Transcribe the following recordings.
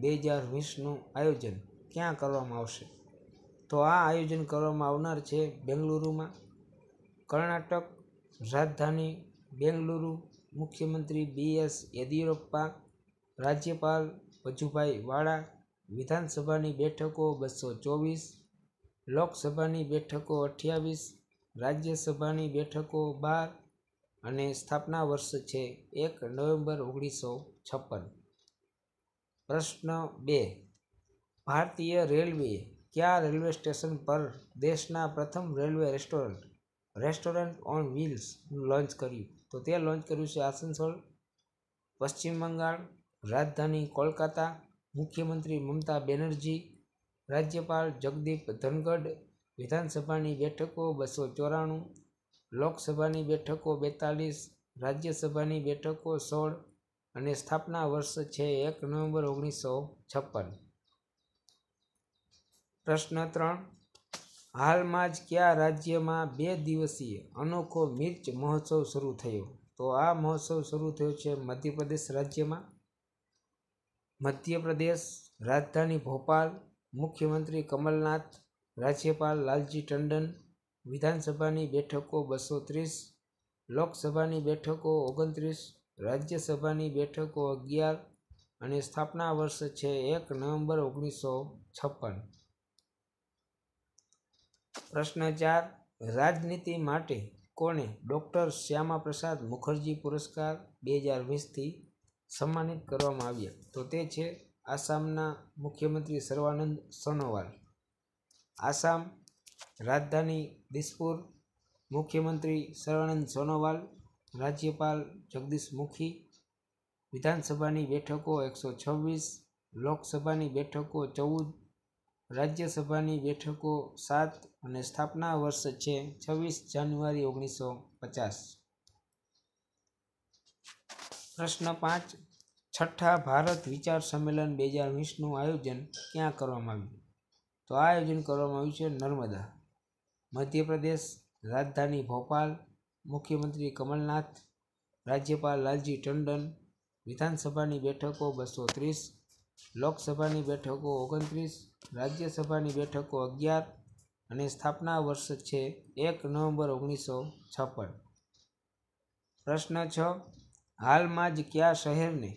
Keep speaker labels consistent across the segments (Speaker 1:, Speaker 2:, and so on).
Speaker 1: બે હજાર વીસનું આયોજન ક્યાં કરવામાં આવશે તો આ આયોજન કરવામાં આવનાર છે બેંગલુરુમાં કર્ણાટક રાજધાની બેંગલુરુ મુખ્યમંત્રી બી એસ યેદિયુરપ્પા રાજ્યપાલ વજુભાઈ વાળા વિધાનસભાની બેઠકો બસો ચોવીસ લોકસભાની બેઠકો અઠ્યાવીસ રાજ્યસભાની બેઠકો બાર અને સ્થાપના વર્ષ છે એક નવેમ્બર ઓગણીસો છપ્પન પ્રશ્ન બે ભારતીય રેલવે કયા રેલવે સ્ટેશન પર દેશના પ્રથમ રેલવે રેસ્ટોરન્ટ રેસ્ટોરન્ટ ઓન વ્હીલ્સનું લોન્ચ કર્યું તો તે લોન્ચ કર્યું છે આસનસોલ પશ્ચિમ બંગાળ રાજધાની કોલકાતા મુખ્યમંત્રી મમતા બેનર્જી રાજ્યપાલ જગદીપ ધનગઢ વિધાનસભાની બેઠકો બસો ચોરાણું લોકસભાની બેઠકો બેતાલીસ રાજ્યસભાની બેઠકો સોળ અને સ્થાપના વર્ષ છે એક નવેમ્બર ઓગણીસો છપ્પન પ્રશ્ન ત્રણ હાલમાં જ કયા રાજ્યમાં બે દિવસીય અનોખો મિર્ચ મહોત્સવ શરૂ થયો તો આ મહોત્સવ શરૂ થયો છે મધ્યપ્રદેશ રાજ્યમાં મધ્યપ્રદેશ રાજધાની ભોપાલ મુખ્યમંત્રી કમલનાથ રાજ્યપાલ લાલજી ટંડન વિધાનસભાની બેઠકો બસો ત્રીસ લોકસભાની બેઠકો ઓગણત્રીસ રાજ્યસભાની બેઠકો અગિયાર અને સ્થાપના વર્ષ છે એક નવેમ્બર ઓગણીસો છપ્પન પ્રશ્ન ચાર રાજનીતિ માટે કોને ડૉક્ટર શ્યામા પ્રસાદ મુખર્જી પુરસ્કાર બે હજાર વીસથી સન્માનિત કરવામાં આવ્યા તો તે છે આસામના મુખ્યમંત્રી સર્વાનંદ સોનોવાલ આસામ રાજધાની દિસપુર મુખ્યમંત્રી સર્વાનંદ સોનોવાલ રાજ્યપાલ જગદીશ મુખી વિધાનસભાની બેઠકો એકસો છવ્વીસ લોકસભાની બેઠકો ચૌદ રાજ્યસભાની બેઠકો સાત અને સ્થાપના વર્ષ છે છવ્વીસ જાન્યુઆરી ઓગણીસો પચાસ પ્રશ્ન પાંચ છઠ્ઠા ભારત વિચાર સંમેલન બે હજાર વીસનું આયોજન ક્યાં કરવામાં આવ્યું તો આ આયોજન કરવામાં આવ્યું છે નર્મદા મધ્યપ્રદેશ રાજધાની ભોપાલ મુખ્યમંત્રી કમલનાથ રાજ્યપાલ લાલજી ટંડન વિધાનસભાની બેઠકો બસો ત્રીસ લોકસભાની બેઠકો ઓગણત્રીસ રાજ્યસભાની બેઠકો અગિયાર અને સ્થાપના વર્ષ છે એક નવેમ્બર ઓગણીસો છપ્પન પ્રશ્ન છ હાલમાં જ કયા શહેરને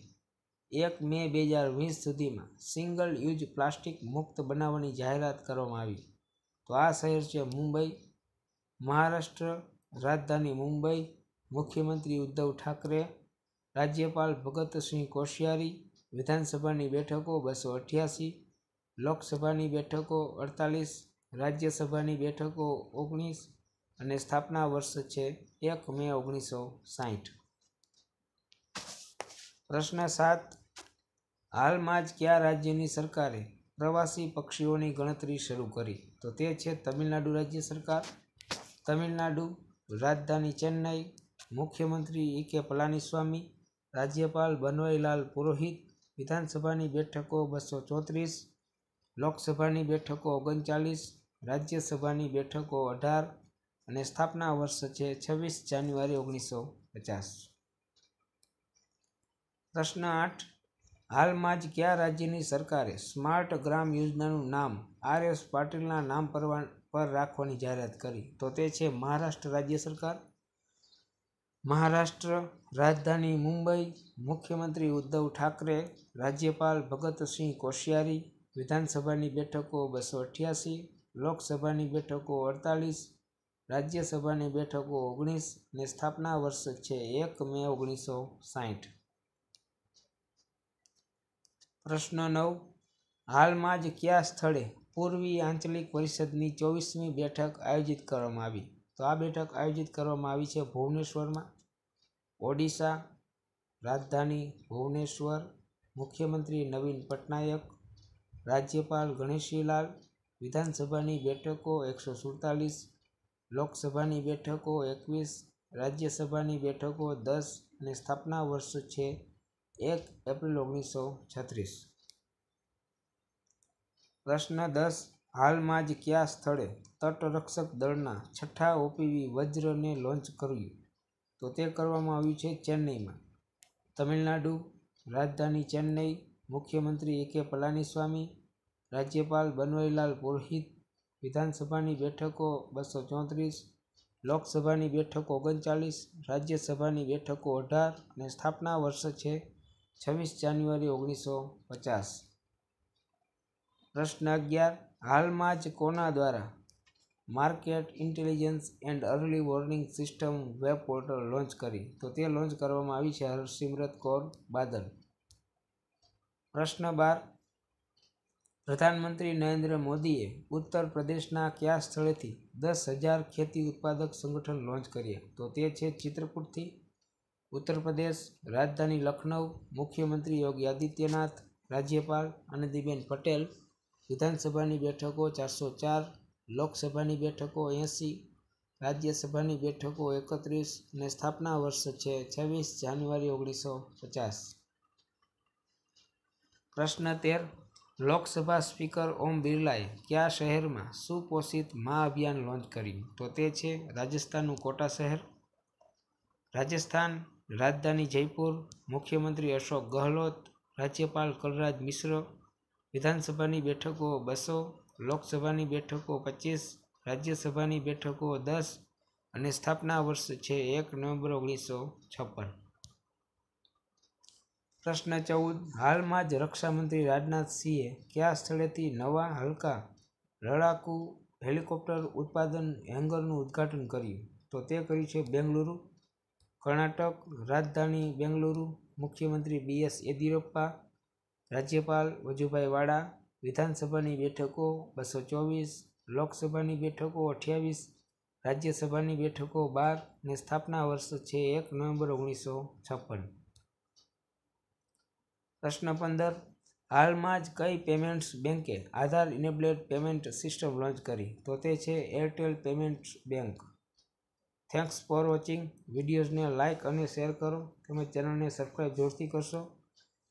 Speaker 1: એક મે બે હજાર વીસ સુધીમાં સિંગલ યુઝ પ્લાસ્ટિક મુક્ત બનાવવાની જાહેરાત કરવામાં આવી તો આ શહેર છે મુંબઈ મહારાષ્ટ્ર રાજધાની મુંબઈ મુખ્યમંત્રી ઉદ્ધવ ઠાકરે રાજ્યપાલ ભગતસિંહ કોશિયારી વિધાનસભાની બેઠકો બસો અઠ્યાસી લોકસભાની બેઠકો અડતાલીસ રાજ્યસભાની બેઠકો ઓગણીસ અને સ્થાપના વર્ષ છે એક મે ઓગણીસો સાહીઠ પ્રશ્ન સાત હાલમાં જ કયા રાજ્યની સરકારે પ્રવાસી પક્ષીઓની ગણતરી શરૂ કરી તો તે છે તમિલનાડુ રાજ્ય સરકાર તમિલનાડુ રાજધાની ચેન્નાઈ મુખ્યમંત્રી ઈ કે પલાનીસ્વામી રાજ્યપાલ બનવારીલાલ પુરોહિત વિધાનસભાની બેઠકો બસો ચોત્રીસ લોકસભાની બેઠકો ઓગણચાલીસ રાજ્યસભાની બેઠકો અઢાર અને સ્થાપના વર્ષ છે છવ્વીસ જાન્યુઆરી ઓગણીસો પચાસ પ્રશ્ન આઠ હાલમાં જ કયા રાજ્યની સરકારે સ્માર્ટ ગ્રામ યોજનાનું નામ આર એસ પાટીલના નામ પરવા પર રાખવાની જાહેરાત કરી તો તે છે મહારાષ્ટ્ર રાજ્ય સરકાર મહારાષ્ટ્ર રાજધાની મુંબઈ મુખ્યમંત્રી ઉદ્ધવ ઠાકરે રાજ્યપાલ ભગતસિંહ કોશિયારી વિધાનસભાની બેઠકો બસો અઠ્યાસી લોકસભાની બેઠકો અડતાલીસ રાજ્યસભાની બેઠકો ઓગણીસ અને સ્થાપના વર્ષ છે એક મે ઓગણીસો સાહીઠ પ્રશ્ન નવ હાલમાં જ કયા સ્થળે પૂર્વી આંચલિક પરિષદની ચોવીસમી બેઠક આયોજિત કરવામાં આવી તો આ બેઠક આયોજિત કરવામાં આવી છે ભુવનેશ્વરમાં ઓડિશા રાજધાની ભુવનેશ્વર મુખ્યમંત્રી નવીન પટનાયક રાજ્યપાલ ગણેશીલાલ વિધાનસભાની બેઠકો એકસો સુડતાલીસ લોકસભાની બેઠકો એકવીસ રાજ્યસભાની બેઠકો દસ અને સ્થાપના વર્ષ છે એક એપ્રિલ ઓગણીસો છત્રીસ પ્રશ્ન દસ હાલમાં જ કયા સ્થળે તટરક્ષક દળના છઠ્ઠા ઓપીવી વજ્રને લોન્ચ કર્યું તો તે કરવામાં આવ્યું છે ચેન્નઈમાં તમિલનાડુ રાજધાની ચેન્નઈ મુખ્યમંત્રી એ કે પલાનીસ્વામી રાજ્યપાલ બનવારીલાલ પુરોહિત વિધાનસભાની બેઠકો બસો ચોત્રીસ લોકસભાની બેઠકો ઓગણચાલીસ રાજ્યસભાની બેઠકો અઢાર અને સ્થાપના વર્ષ છે છવ્વીસ જાન્યુઆરી ઓગણીસો પચાસ પ્રશ્ન અગિયાર હાલમાં જ કોના દ્વારા market intelligence and early warning system web portal launch કરી તો તે લોન્ચ કરવામાં આવી છે હરસિમરત કૌર બાદલ પ્રશ્ન બાર પ્રધાનમંત્રી નરેન્દ્ર મોદીએ ઉત્તર પ્રદેશના કયા સ્થળેથી દસ હજાર ખેતી ઉત્પાદક સંગઠન લોન્ચ કર્યા તો તે છે ચિત્રકૂટથી ઉત્તર પ્રદેશ રાજધાની લખનઉ મુખ્યમંત્રી યોગી આદિત્યનાથ રાજ્યપાલ આનંદીબેન પટેલ વિધાનસભાની બેઠકો ચારસો ચાર લોકસભાની બેઠકો એંસી રાજ્યસભાની બેઠકો એકત્રીસ અને સ્થાપના વર્ષ છે છવ્વીસ જાન્યુઆરી ઓગણીસો પચાસ પ્રશ્ન તેર લોકસભા સ્પીકર ઓમ બિરલાએ કયા શહેરમાં સુપોષિત મા અભિયાન લોન્ચ કર્યું તો તે છે રાજસ્થાનનું કોટા શહેર રાજસ્થાન રાજધાની જયપુર મુખ્યમંત્રી અશોક ગહલોત રાજ્યપાલ કલરાજ મિશ્ર વિધાનસભાની બેઠકો બસો લોકસભાની બેઠકો પચીસ રાજ્યસભાની બેઠકો દસ અને સ્થાપના વર્ષ છે એક નવેમ્બર ઓગણીસો છપ્પન પ્રશ્ન ચૌદ હાલમાં જ રક્ષામંત્રી રાજનાથસિંહે કયા સ્થળેથી નવા હલકા લડાકુ હેલિકોપ્ટર ઉત્પાદન હેંગરનું ઉદ્ઘાટન કર્યું તો તે કર્યું છે બેંગલુરુ કર્ણાટક રાજધાની બેંગલુરુ મુખ્યમંત્રી બી એસ યેદિયુરપ્પા રાજ્યપાલ વજુભાઈ વાડા વિધાનસભાની બેઠકો બસો ચોવીસ લોકસભાની બેઠકો અઠ્યાવીસ રાજ્યસભાની બેઠકો બાર અને સ્થાપના વર્ષ છે એક નવેમ્બર ઓગણીસો છપ્પન પ્રશ્ન પંદર હાલમાં જ કઈ પેમેન્ટ્સ બેંકે Aadhaar enabled payment system launch કરી તો તે છે Airtel payments bank thanks for watching વિડીયોઝને લાઇક અને શેર કરો તમે ચેનલને સબસ્ક્રાઈબ જોરથી કરશો